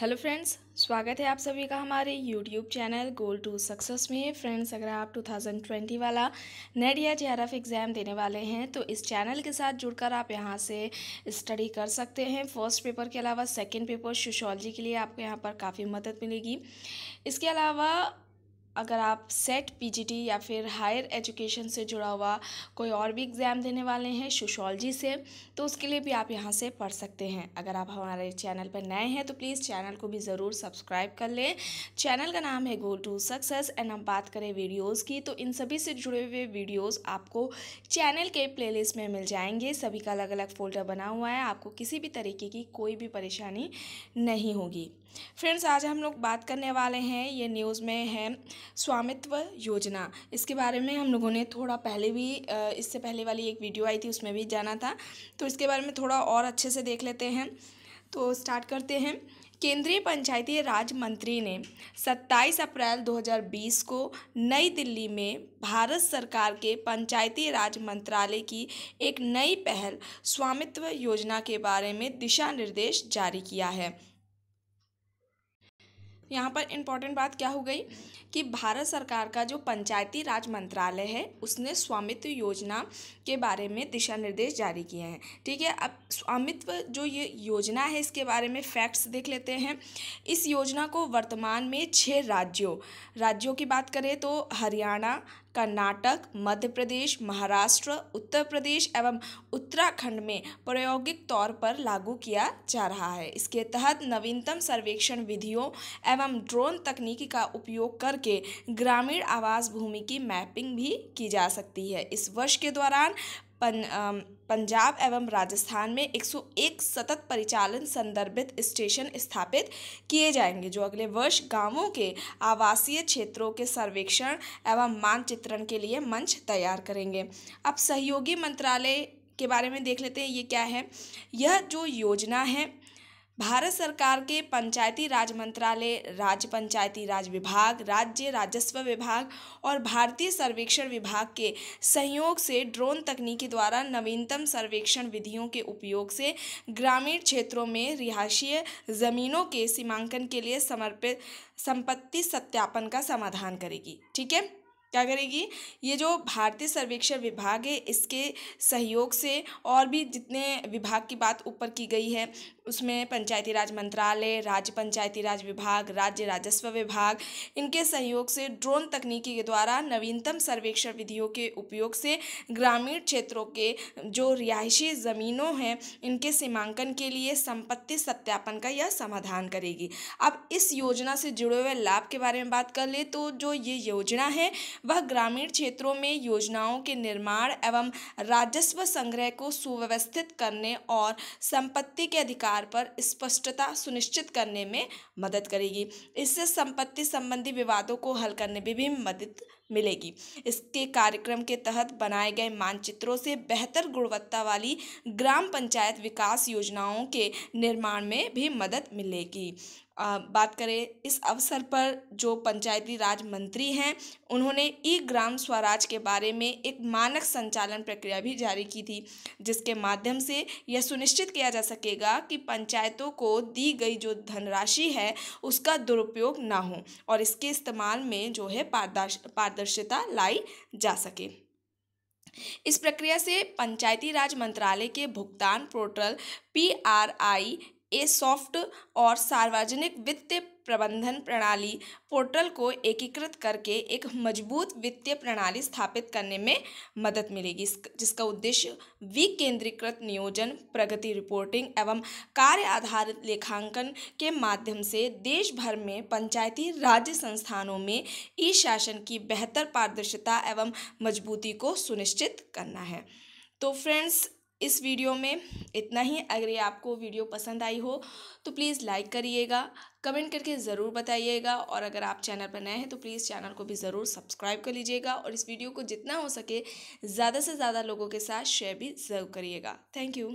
hello friends स्वागत है आप सभी का हमारे YouTube channel Goal to Success में फ्रेंड्स अगर आप 2020 वाला नेट या जे एग्ज़ाम देने वाले हैं तो इस चैनल के साथ जुड़कर आप यहां से स्टडी कर सकते हैं फर्स्ट पेपर के अलावा सेकंड पेपर सोशोलॉजी के लिए आपको यहां पर काफ़ी मदद मिलेगी इसके अलावा अगर आप सेट पीजीटी या फिर हायर एजुकेशन से जुड़ा हुआ कोई और भी एग्ज़ाम देने वाले हैं सोशोलॉजी से तो उसके लिए भी आप यहाँ से पढ़ सकते हैं अगर आप हमारे चैनल पर नए हैं तो प्लीज़ चैनल को भी ज़रूर सब्सक्राइब कर लें चैनल का नाम है गो टू सक्सेस एंड हम बात करें वीडियोज़ की तो इन सभी से जुड़े हुए वीडियोज़ आपको चैनल के प्ले में मिल जाएंगे सभी का अलग अलग फोल्डर बना हुआ है आपको किसी भी तरीके की कोई भी परेशानी नहीं होगी फ्रेंड्स आज हम लोग बात करने वाले हैं ये न्यूज़ में है स्वामित्व योजना इसके बारे में हम लोगों ने थोड़ा पहले भी इससे पहले वाली एक वीडियो आई थी उसमें भी जाना था तो इसके बारे में थोड़ा और अच्छे से देख लेते हैं तो स्टार्ट करते हैं केंद्रीय पंचायती राज मंत्री ने 27 अप्रैल 2020 को नई दिल्ली में भारत सरकार के पंचायती राज मंत्रालय की एक नई पहल स्वामित्व योजना के बारे में दिशा निर्देश जारी किया है यहाँ पर इम्पॉर्टेंट बात क्या हो गई कि भारत सरकार का जो पंचायती राज मंत्रालय है उसने स्वामित्व योजना के बारे में दिशा निर्देश जारी किए हैं ठीक है अब स्वामित्व जो ये योजना है इसके बारे में फैक्ट्स देख लेते हैं इस योजना को वर्तमान में छः राज्यों राज्यों की बात करें तो हरियाणा कर्नाटक मध्य प्रदेश महाराष्ट्र उत्तर प्रदेश एवं उत्तराखंड में प्रायोगिक तौर पर लागू किया जा रहा है इसके तहत नवीनतम सर्वेक्षण विधियों एवं ड्रोन तकनीक का उपयोग करके ग्रामीण आवास भूमि की मैपिंग भी की जा सकती है इस वर्ष के दौरान पंजाब एवं राजस्थान में 101 सतत परिचालन संदर्भित स्टेशन स्थापित किए जाएंगे जो अगले वर्ष गांवों के आवासीय क्षेत्रों के सर्वेक्षण एवं मानचित्रण के लिए मंच तैयार करेंगे अब सहयोगी मंत्रालय के बारे में देख लेते हैं ये क्या है यह जो योजना है भारत सरकार के पंचायती राज मंत्रालय राज्य पंचायती राज विभाग राज्य राजस्व विभाग और भारतीय सर्वेक्षण विभाग के सहयोग से ड्रोन तकनीकी द्वारा नवीनतम सर्वेक्षण विधियों के उपयोग से ग्रामीण क्षेत्रों में रिहायशी ज़मीनों के सीमांकन के लिए समर्पित संपत्ति सत्यापन का समाधान करेगी ठीक है क्या करेगी ये जो भारतीय सर्वेक्षण विभाग है इसके सहयोग से और भी जितने विभाग की बात ऊपर की गई है उसमें पंचायती राज मंत्रालय राज्य पंचायती राज विभाग राज्य राजस्व विभाग इनके सहयोग से ड्रोन तकनीकी के द्वारा नवीनतम सर्वेक्षण विधियों के उपयोग से ग्रामीण क्षेत्रों के जो रिहायशी ज़मीनों हैं इनके सीमांकन के लिए संपत्ति सत्यापन का यह समाधान करेगी अब इस योजना से जुड़े हुए लाभ के बारे में बात कर ले तो जो ये योजना है वह ग्रामीण क्षेत्रों में योजनाओं के निर्माण एवं राजस्व संग्रह को सुव्यवस्थित करने और संपत्ति के अधिकार पर स्पष्टता सुनिश्चित करने में मदद करेगी इससे संपत्ति संबंधी विवादों को हल करने में भी मदद मिलेगी इसके कार्यक्रम के तहत बनाए गए मानचित्रों से बेहतर गुणवत्ता वाली ग्राम पंचायत विकास योजनाओं के निर्माण में भी मदद मिलेगी बात करें इस अवसर पर जो पंचायती राज मंत्री हैं उन्होंने ई ग्राम स्वराज के बारे में एक मानक संचालन प्रक्रिया भी जारी की थी जिसके माध्यम से यह सुनिश्चित किया जा सकेगा कि पंचायतों को दी गई जो धनराशि है उसका दुरुपयोग ना हो और इसके इस्तेमाल में जो है पारदर्श पारदर्शिता लाई जा सके इस प्रक्रिया से पंचायती राज मंत्रालय के भुगतान portal P R I A soft और सार्वजनिक वित्तीय प्रबंधन प्रणाली पोर्टल को एकीकृत करके एक मजबूत वित्तीय प्रणाली स्थापित करने में मदद मिलेगी जिसका उद्देश्य विकेंद्रीकृत नियोजन प्रगति रिपोर्टिंग एवं कार्य आधारित लेखांकन के माध्यम से देश भर में पंचायती राज्य संस्थानों में ई शासन की बेहतर पारदर्शिता एवं मजबूती को सुनिश्चित करना है तो फ्रेंड्स इस वीडियो में इतना ही अगर ये आपको वीडियो पसंद आई हो तो प्लीज़ लाइक करिएगा कमेंट करके ज़रूर बताइएगा और अगर आप चैनल पर नए हैं तो प्लीज़ चैनल को भी ज़रूर सब्सक्राइब कर लीजिएगा और इस वीडियो को जितना हो सके ज़्यादा से ज़्यादा लोगों के साथ शेयर भी ज़रूर करिएगा थैंक यू